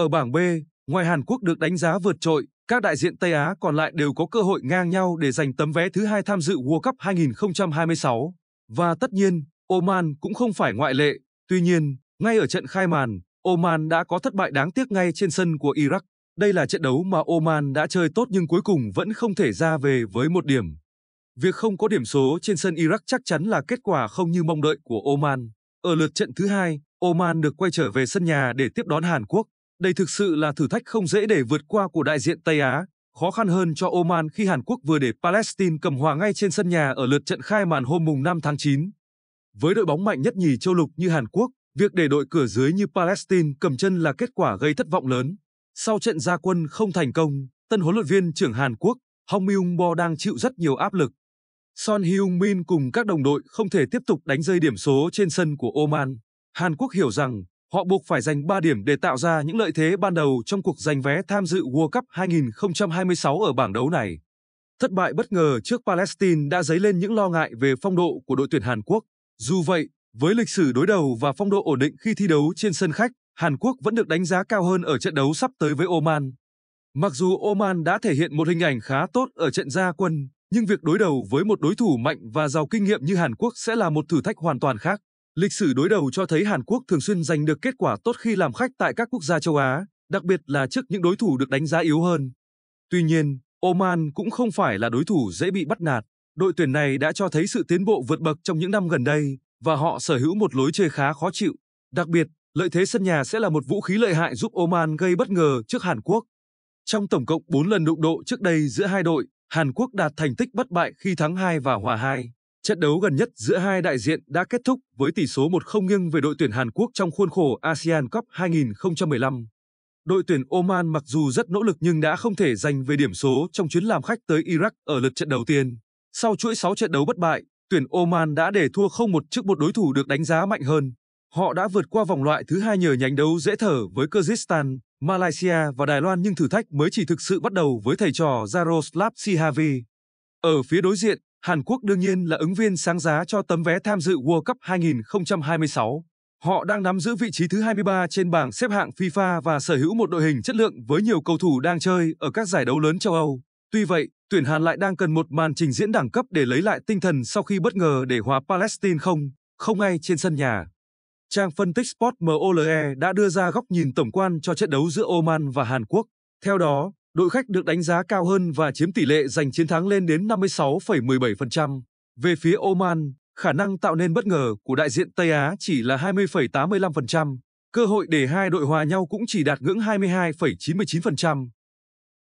Ở bảng B, ngoài Hàn Quốc được đánh giá vượt trội, các đại diện Tây Á còn lại đều có cơ hội ngang nhau để giành tấm vé thứ hai tham dự World Cup 2026. Và tất nhiên, Oman cũng không phải ngoại lệ. Tuy nhiên, ngay ở trận khai màn, Oman đã có thất bại đáng tiếc ngay trên sân của Iraq. Đây là trận đấu mà Oman đã chơi tốt nhưng cuối cùng vẫn không thể ra về với một điểm. Việc không có điểm số trên sân Iraq chắc chắn là kết quả không như mong đợi của Oman. Ở lượt trận thứ hai, Oman được quay trở về sân nhà để tiếp đón Hàn Quốc. Đây thực sự là thử thách không dễ để vượt qua của đại diện Tây Á, khó khăn hơn cho Oman khi Hàn Quốc vừa để Palestine cầm hòa ngay trên sân nhà ở lượt trận khai màn hôm mùng 5 tháng 9. Với đội bóng mạnh nhất nhì châu lục như Hàn Quốc, việc để đội cửa dưới như Palestine cầm chân là kết quả gây thất vọng lớn. Sau trận gia quân không thành công, tân huấn luyện viên trưởng Hàn Quốc, Hong Myung Bo đang chịu rất nhiều áp lực. Son Hyung Min cùng các đồng đội không thể tiếp tục đánh rơi điểm số trên sân của Oman. Hàn Quốc hiểu rằng Họ buộc phải giành 3 điểm để tạo ra những lợi thế ban đầu trong cuộc giành vé tham dự World Cup 2026 ở bảng đấu này. Thất bại bất ngờ trước Palestine đã dấy lên những lo ngại về phong độ của đội tuyển Hàn Quốc. Dù vậy, với lịch sử đối đầu và phong độ ổn định khi thi đấu trên sân khách, Hàn Quốc vẫn được đánh giá cao hơn ở trận đấu sắp tới với Oman. Mặc dù Oman đã thể hiện một hình ảnh khá tốt ở trận gia quân, nhưng việc đối đầu với một đối thủ mạnh và giàu kinh nghiệm như Hàn Quốc sẽ là một thử thách hoàn toàn khác. Lịch sử đối đầu cho thấy Hàn Quốc thường xuyên giành được kết quả tốt khi làm khách tại các quốc gia châu Á, đặc biệt là trước những đối thủ được đánh giá yếu hơn. Tuy nhiên, Oman cũng không phải là đối thủ dễ bị bắt nạt. Đội tuyển này đã cho thấy sự tiến bộ vượt bậc trong những năm gần đây và họ sở hữu một lối chơi khá khó chịu. Đặc biệt, lợi thế sân nhà sẽ là một vũ khí lợi hại giúp Oman gây bất ngờ trước Hàn Quốc. Trong tổng cộng 4 lần đụng độ trước đây giữa hai đội, Hàn Quốc đạt thành tích bất bại khi thắng 2 và hòa 2. Trận đấu gần nhất giữa hai đại diện đã kết thúc với tỷ số 1-0 nghiêng về đội tuyển Hàn Quốc trong khuôn khổ ASEAN Cup 2015. Đội tuyển Oman mặc dù rất nỗ lực nhưng đã không thể giành về điểm số trong chuyến làm khách tới Iraq ở lượt trận đầu tiên. Sau chuỗi 6 trận đấu bất bại, tuyển Oman đã để thua không một trước một đối thủ được đánh giá mạnh hơn. Họ đã vượt qua vòng loại thứ hai nhờ nhánh đấu dễ thở với Kyrgyzstan, Malaysia và Đài Loan nhưng thử thách mới chỉ thực sự bắt đầu với thầy trò Jaroslav Sihavi. Ở phía đối diện, Hàn Quốc đương nhiên là ứng viên sáng giá cho tấm vé tham dự World Cup 2026. Họ đang nắm giữ vị trí thứ 23 trên bảng xếp hạng FIFA và sở hữu một đội hình chất lượng với nhiều cầu thủ đang chơi ở các giải đấu lớn châu Âu. Tuy vậy, tuyển Hàn lại đang cần một màn trình diễn đẳng cấp để lấy lại tinh thần sau khi bất ngờ để hòa Palestine không, không ngay trên sân nhà. Trang phân tích Sport MOLE đã đưa ra góc nhìn tổng quan cho trận đấu giữa Oman và Hàn Quốc. Theo đó, đội khách được đánh giá cao hơn và chiếm tỷ lệ giành chiến thắng lên đến 56,17%. Về phía Oman, khả năng tạo nên bất ngờ của đại diện Tây Á chỉ là 20,85%, cơ hội để hai đội hòa nhau cũng chỉ đạt ngưỡng 22,99%.